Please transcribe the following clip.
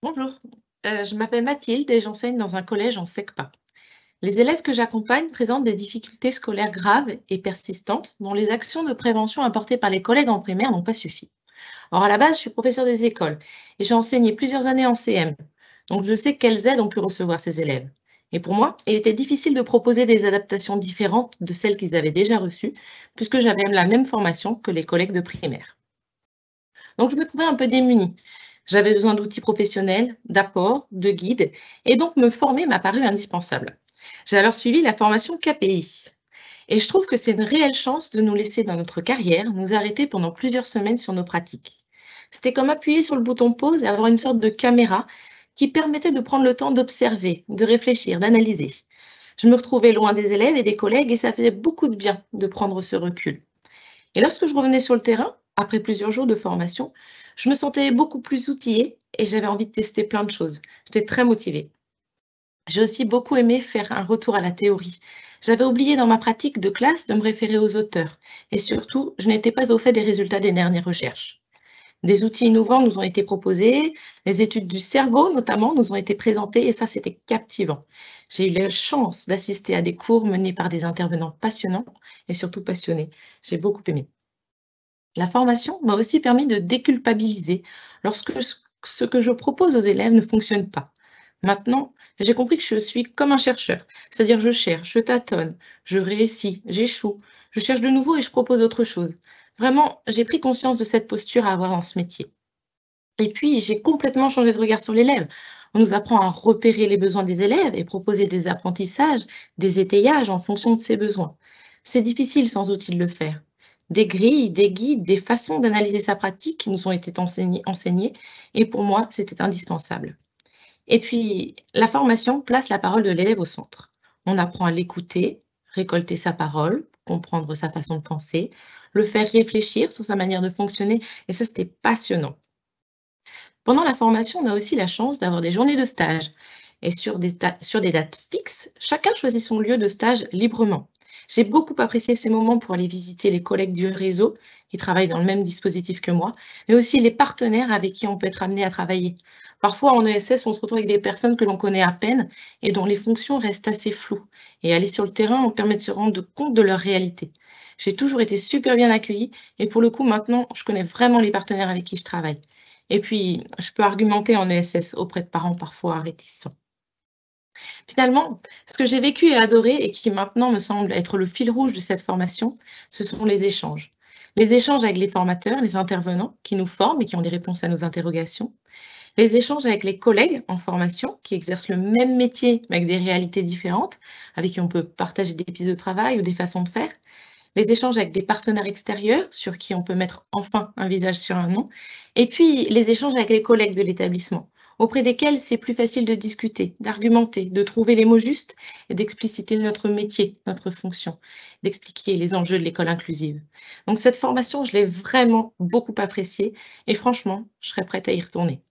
Bonjour, euh, je m'appelle Mathilde et j'enseigne dans un collège en SECPA. Les élèves que j'accompagne présentent des difficultés scolaires graves et persistantes dont les actions de prévention apportées par les collègues en primaire n'ont pas suffi. Or, à la base, je suis professeur des écoles et j'ai enseigné plusieurs années en CM, donc je sais quelles aides ont pu recevoir ces élèves. Et pour moi, il était difficile de proposer des adaptations différentes de celles qu'ils avaient déjà reçues, puisque j'avais même la même formation que les collègues de primaire. Donc je me trouvais un peu démunie. J'avais besoin d'outils professionnels, d'apports, de guides, et donc me former m'a paru indispensable. J'ai alors suivi la formation KPI. Et je trouve que c'est une réelle chance de nous laisser dans notre carrière, nous arrêter pendant plusieurs semaines sur nos pratiques. C'était comme appuyer sur le bouton pause et avoir une sorte de caméra qui permettait de prendre le temps d'observer, de réfléchir, d'analyser. Je me retrouvais loin des élèves et des collègues et ça faisait beaucoup de bien de prendre ce recul. Et lorsque je revenais sur le terrain, après plusieurs jours de formation, je me sentais beaucoup plus outillée et j'avais envie de tester plein de choses. J'étais très motivée. J'ai aussi beaucoup aimé faire un retour à la théorie. J'avais oublié dans ma pratique de classe de me référer aux auteurs et surtout, je n'étais pas au fait des résultats des dernières recherches. Des outils innovants nous ont été proposés, les études du cerveau notamment nous ont été présentées et ça c'était captivant. J'ai eu la chance d'assister à des cours menés par des intervenants passionnants et surtout passionnés. J'ai beaucoup aimé. La formation m'a aussi permis de déculpabiliser lorsque ce que je propose aux élèves ne fonctionne pas. Maintenant, j'ai compris que je suis comme un chercheur, c'est-à-dire je cherche, je tâtonne, je réussis, j'échoue, je cherche de nouveau et je propose autre chose. Vraiment, j'ai pris conscience de cette posture à avoir dans ce métier. Et puis, j'ai complètement changé de regard sur l'élève. On nous apprend à repérer les besoins des élèves et proposer des apprentissages, des étayages en fonction de ses besoins. C'est difficile sans outil de le faire des grilles, des guides, des façons d'analyser sa pratique qui nous ont été enseignées, et pour moi, c'était indispensable. Et puis, la formation place la parole de l'élève au centre. On apprend à l'écouter, récolter sa parole, comprendre sa façon de penser, le faire réfléchir sur sa manière de fonctionner, et ça, c'était passionnant. Pendant la formation, on a aussi la chance d'avoir des journées de stage, et sur des dates fixes, chacun choisit son lieu de stage librement. J'ai beaucoup apprécié ces moments pour aller visiter les collègues du réseau qui travaillent dans le même dispositif que moi, mais aussi les partenaires avec qui on peut être amené à travailler. Parfois, en ESS, on se retrouve avec des personnes que l'on connaît à peine et dont les fonctions restent assez floues. Et aller sur le terrain on permet de se rendre compte de leur réalité. J'ai toujours été super bien accueillie et pour le coup, maintenant, je connais vraiment les partenaires avec qui je travaille. Et puis, je peux argumenter en ESS auprès de parents parfois réticents. Finalement, ce que j'ai vécu et adoré et qui maintenant me semble être le fil rouge de cette formation, ce sont les échanges. Les échanges avec les formateurs, les intervenants qui nous forment et qui ont des réponses à nos interrogations. Les échanges avec les collègues en formation qui exercent le même métier mais avec des réalités différentes, avec qui on peut partager des pistes de travail ou des façons de faire. Les échanges avec des partenaires extérieurs sur qui on peut mettre enfin un visage sur un nom. Et puis les échanges avec les collègues de l'établissement auprès desquels c'est plus facile de discuter, d'argumenter, de trouver les mots justes et d'expliciter notre métier, notre fonction, d'expliquer les enjeux de l'école inclusive. Donc cette formation, je l'ai vraiment beaucoup appréciée et franchement, je serais prête à y retourner.